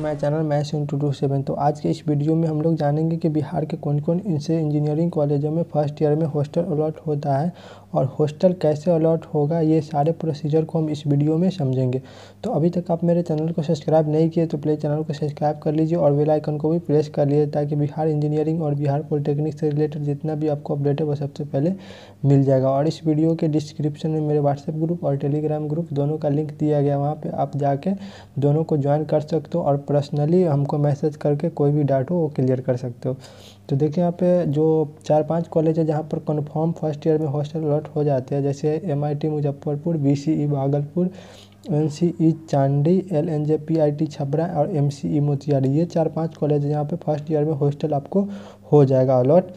to my channel maths in two two seven तो आज के इस वीडियो में हम लोग जानेंगे कि बिहार के कौन कौन इनसे इंजीनियरिंग कॉलेजों में फर्स्ट ईयर में हॉस्टल अलॉट होता है और हॉस्टल कैसे अलॉट होगा ये सारे प्रोसीजर को हम इस वीडियो में समझेंगे तो अभी तक आप मेरे चैनल को सब्सक्राइब नहीं किए तो प्लीज़ चैनल को सब्सक्राइब कर लीजिए और बेलाइकन को भी प्रेस कर लीजिए ताकि बिहार इंजीनियरिंग और बिहार पॉलिटेक्निक से रिलेटेड जितना भी आपको अपडेट है वो सबसे पहले मिल जाएगा और इस वीडियो के डिस्क्रिप्शन में मेरे व्हाट्सएप ग्रुप और टेलीग्राम ग्रुप दोनों का लिंक दिया गया वहाँ पर आप जाके दोनों को ज्वाइन कर सकते हो और पर्सनली हमको मैसेज करके कोई भी डाउट हो वो क्लियर कर सकते हो तो देखिए यहाँ पे जो चार पांच कॉलेज है जहाँ पर कन्फर्म फर्स्ट ईयर में हॉस्टल अलॉट हो जाते हैं जैसे M Muzaffarpur B e Bhagalpur N C E Chandi L N J P I T Chhapra और एम सी ई मोतिहारी ये चार पांच कॉलेज यहाँ पे फर्स्ट ईयर में हॉस्टल आपको हो जाएगा अलॉट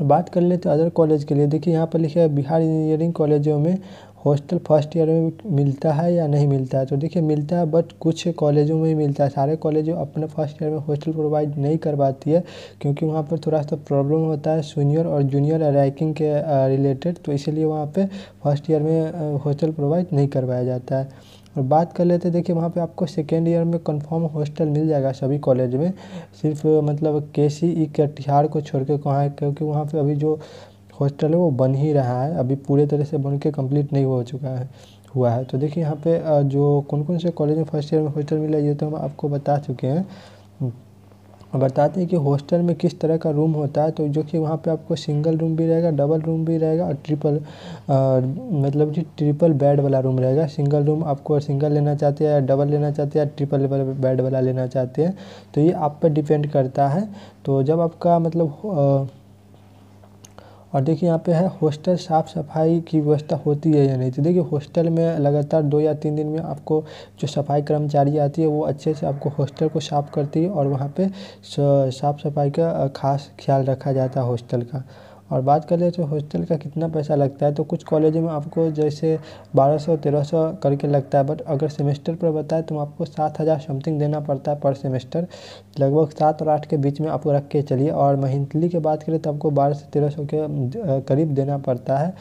और बात कर लेते अदर कॉलेज के लिए देखिए यहाँ पर लिखा है बिहार इंजीनियरिंग कॉलेजों में हॉस्टल फर्स्ट ईयर में मिलता है या नहीं मिलता है तो देखिए मिलता है बट कुछ कॉलेजों में ही मिलता है सारे कॉलेज अपने फर्स्ट ईयर में हॉस्टल प्रोवाइड नहीं करवाती है क्योंकि वहाँ पर थोड़ा सा प्रॉब्लम होता है सीनियर और जूनियर रैंकिंग के रिलेटेड तो इसीलिए वहाँ पर फर्स्ट ईयर में हॉस्टल प्रोवाइड नहीं करवाया जाता है और बात कर लेते देखिए वहाँ पे आपको सेकेंड ईयर में कंफर्म हॉस्टल मिल जाएगा सभी कॉलेज में सिर्फ मतलब e के सी ई कटिहार को छोड़ के कहाँ क्योंकि वहाँ पे अभी जो हॉस्टल है वो बन ही रहा है अभी पूरे तरह से बन के कम्प्लीट नहीं हो चुका है हुआ है तो देखिए यहाँ पे जो कौन कौन से कॉलेज में फर्स्ट ईयर में हॉस्टल मिला ये तो हम आपको बता चुके हैं हम्म, बताते हैं कि हॉस्टल में किस तरह का रूम होता है तो जो कि वहाँ पे आपको सिंगल रूम भी रहेगा डबल रूम भी रहेगा और ट्रिपल आ, मतलब कि ट्रिपल बेड वाला रूम रहेगा सिंगल रूम आपको सिंगल लेना चाहते हैं या डबल लेना चाहते हैं या ट्रिपल बेड वाला लेना चाहते हैं तो ये आप पर डिपेंड करता है तो जब आपका मतलब और देखिए यहाँ पे है हॉस्टल साफ़ सफाई की व्यवस्था होती है या नहीं तो देखिए हॉस्टल में लगातार दो या तीन दिन में आपको जो सफाई कर्मचारी आती है वो अच्छे से आपको हॉस्टल को साफ़ करती है और वहाँ पे साफ़ सफाई का खास ख्याल रखा जाता है हॉस्टल का और बात कर ले तो हॉस्टल का कितना पैसा लगता है तो कुछ कॉलेज में आपको जैसे बारह सौ तेरह सौ करके लगता है बट अगर सेमेस्टर पर बताए तो आपको सात हज़ार समथिंग देना पड़ता है पर सेमेस्टर लगभग सात और आठ के बीच में आपको रख के चलिए और मंथली की बात करें तो आपको बारह से तेरह सौ के करीब देना पड़ता है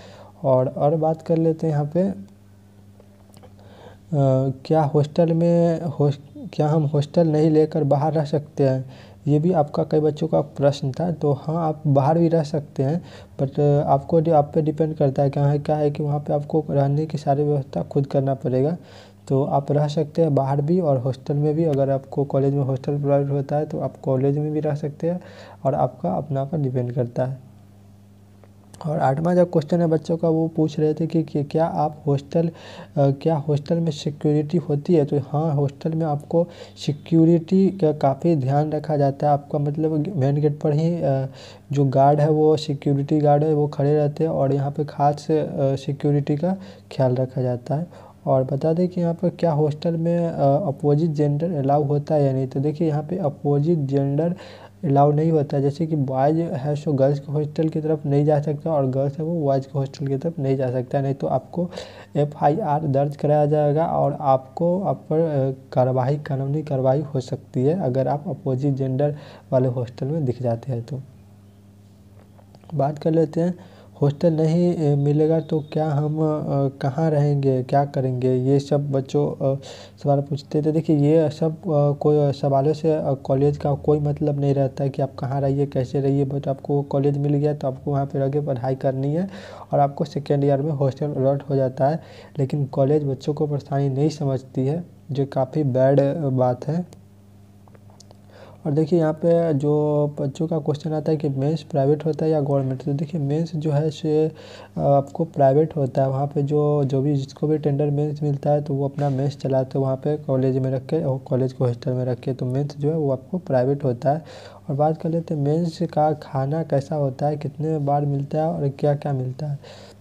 और और बात कर लेते हैं यहाँ पे आ, क्या हॉस्टल में हो क्या हम हॉस्टल नहीं लेकर बाहर रह सकते हैं ये भी आपका कई बच्चों का प्रश्न था तो हाँ आप बाहर भी रह सकते हैं बट आपको आप पे डिपेंड करता है क्या है हाँ, क्या है कि वहाँ पे आपको रहने की सारी व्यवस्था खुद करना पड़ेगा तो आप रह सकते हैं बाहर भी और हॉस्टल में भी अगर आपको कॉलेज में हॉस्टल प्रोवाइड होता है तो आप कॉलेज में भी रह सकते हैं और आपका अपना पर डिपेंड करता है और आठवां जो क्वेश्चन है बच्चों का वो पूछ रहे थे कि, कि क्या आप हॉस्टल क्या हॉस्टल में सिक्योरिटी होती है तो हाँ हॉस्टल में आपको सिक्योरिटी का काफ़ी ध्यान रखा जाता है आपका मतलब मेन गेट पर ही जो गार्ड है वो सिक्योरिटी गार्ड है वो खड़े रहते हैं और यहाँ पे खास सिक्योरिटी का ख्याल रखा जाता है और बता दें कि यहाँ पर क्या हॉस्टल में अपोजिट जेंडर अलाउ होता है या नहीं तो देखिए यहाँ पर अपोजिट जेंडर अलाउ नहीं होता जैसे कि बॉयज़ है सो गर्ल्स के हॉस्टल की तरफ नहीं जा सकता और गर्ल्स है वो बॉयज़ के हॉस्टल की तरफ नहीं जा सकता नहीं तो आपको एफ आई आर दर्ज कराया जाएगा और आपको आप पर कार्रवाई कानूनी कार्रवाई हो सकती है अगर आप अपोजिट जेंडर वाले हॉस्टल में दिख जाते हैं तो बात कर लेते हैं हॉस्टल नहीं मिलेगा तो क्या हम कहाँ रहेंगे क्या करेंगे ये सब बच्चों सवाल पूछते थे देखिए ये सब कोई सवालों से कॉलेज का कोई मतलब नहीं रहता है कि आप कहाँ रहिए कैसे रहिए बट आपको कॉलेज मिल गया तो आपको वहाँ पर आगे पढ़ाई करनी है और आपको सेकेंड ईयर में हॉस्टल अलॉट हो जाता है लेकिन कॉलेज बच्चों को परेशानी नहीं समझती है जो काफ़ी बैड बात है और देखिए यहाँ पे जो बच्चों का क्वेश्चन आता है कि मेंस प्राइवेट होता है या गवर्नमेंट तो देखिए मेंस जो है से आपको प्राइवेट होता है वहाँ पे जो जो भी जिसको भी टेंडर मेंस मिलता है तो वो अपना मेंस चलाते हैं वहाँ पे कॉलेज में रख के और कॉलेज को हॉस्टल में रख के तो मेंस जो है वो आपको प्राइवेट होता है और बात कर लेते हैं मेंस का खाना कैसा होता है कितने बार मिलता है और क्या क्या मिलता है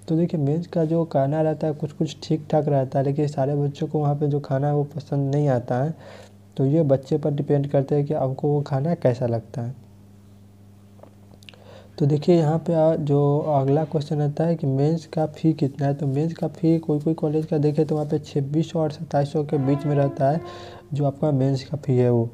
तो देखिए मेंस का जो खाना रहता है कुछ कुछ ठीक ठाक रहता है लेकिन सारे बच्चों को वहाँ पे जो खाना है वो पसंद नहीं आता है तो ये बच्चे पर डिपेंड करते हैं कि आपको वो खाना कैसा लगता है तो देखिए यहाँ पे जो अगला क्वेश्चन आता है कि मेंस का फ़ी कितना है तो मेंस का फ़ी कोई कोई कॉलेज का देखे तो वहाँ पे छब्बीस सौ और सत्ताईस सौ के बीच में रहता है जो आपका मेंस का फ़ी है वो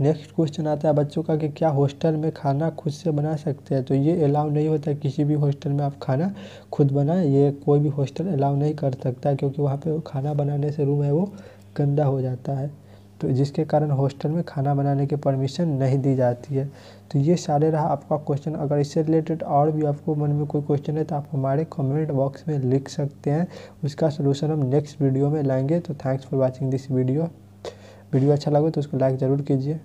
नेक्स्ट क्वेश्चन आता है बच्चों का कि क्या हॉस्टल में खाना खुद से बना सकते हैं तो ये अलाउ नहीं होता किसी भी हॉस्टल में आप खाना खुद बनाएं ये कोई भी हॉस्टल अलाउ नहीं कर सकता क्योंकि वहाँ पर खाना बनाने से रूम है वो गंदा हो जाता है तो जिसके कारण हॉस्टल में खाना बनाने की परमिशन नहीं दी जाती है तो ये सारे रहा आपका क्वेश्चन अगर इससे रिलेटेड और भी आपको मन में कोई क्वेश्चन है तो आप हमारे कमेंट बॉक्स में लिख सकते हैं उसका सलूशन हम नेक्स्ट वीडियो में लाएंगे तो thanks for watching this video video अच्छा लगे तो उसको लाइक ज़रूर कीजिए